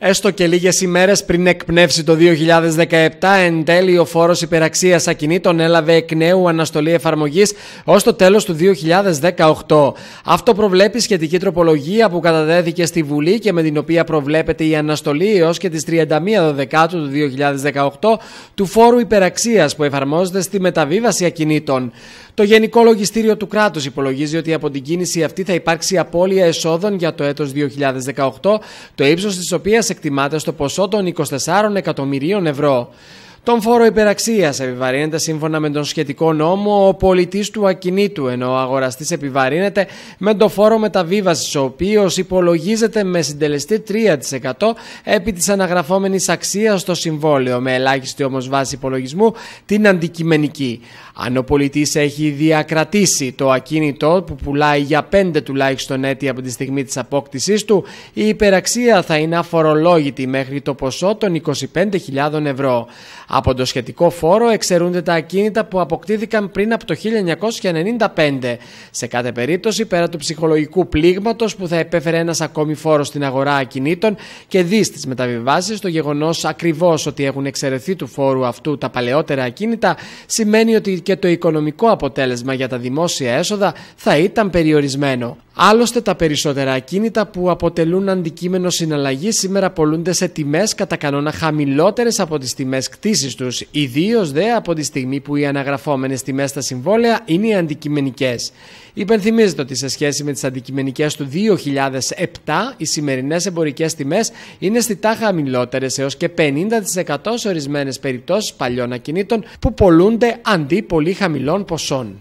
Έστω και λίγες ημέρες πριν εκπνεύσει το 2017, εν τέλει ο φόρος υπεραξίας ακινήτων έλαβε εκ νέου αναστολή εφαρμογής ως το τέλος του 2018. Αυτό προβλέπει σχετική τροπολογία που καταδέθηκε στη Βουλή και με την οποία προβλέπεται η αναστολή έως και τις 31 Δεκάτου του 2018 του φόρου υπεραξίας που εφαρμόζεται στη μεταβίβαση ακινήτων. Το Γενικό Λογιστήριο του Κράτους υπολογίζει ότι από την κίνηση αυτή θα υπάρξει απώλεια εσόδων για το έτος 2018, το ύψος της οποίας εκτιμάται στο ποσό των 24 εκατομμυρίων ευρώ. Τον φόρο υπεραξίας επιβαρύνεται σύμφωνα με τον σχετικό νόμο ο πολιτής του ακινήτου, ενώ ο αγοραστής επιβαρύνεται με τον φόρο μεταβίβασης, ο οποίος υπολογίζεται με συντελεστή 3% επί της αναγραφόμενης αξίας στο συμβόλαιο, με ελάχιστη όμως βάση υπολογισμού την αντικειμενική. Αν ο πολιτής έχει διακρατήσει το ακίνητο που πουλάει για 5 τουλάχιστον έτη από τη στιγμή της απόκτησής του, η υπεραξία θα είναι αφορολόγητη μέχρι το ποσό των 25.000 ευρώ. Από το σχετικό φόρο εξαιρούνται τα ακίνητα που αποκτήθηκαν πριν από το 1995. Σε κάθε περίπτωση, πέρα του ψυχολογικού πλήγματος που θα επέφερε ένας ακόμη φόρος στην αγορά ακινήτων και δις τις μεταβιβάσεις, το γεγονός ακριβώς ότι έχουν εξαιρεθεί του φόρου αυτού τα παλαιότερα ακίνητα σημαίνει ότι και το οικονομικό αποτέλεσμα για τα δημόσια έσοδα θα ήταν περιορισμένο. Άλλωστε τα περισσότερα ακίνητα που αποτελούν αντικείμενο συναλλαγής σήμερα πολλούνται σε τιμές κατά κανόνα χαμηλότερες από τις τιμές κτήσης τους, ιδίως δε από τη στιγμή που οι αναγραφόμενες τιμές στα συμβόλαια είναι οι αντικειμενικές. Υπενθυμίζεται ότι σε σχέση με τις αντικειμενικές του 2007 οι σημερινές εμπορικές τιμές είναι στιτά χαμηλότερες έως και 50% σε ορισμένες περιπτώσεις παλιών ακινήτων που πολλούνται αντί πολύ χαμηλών ποσών.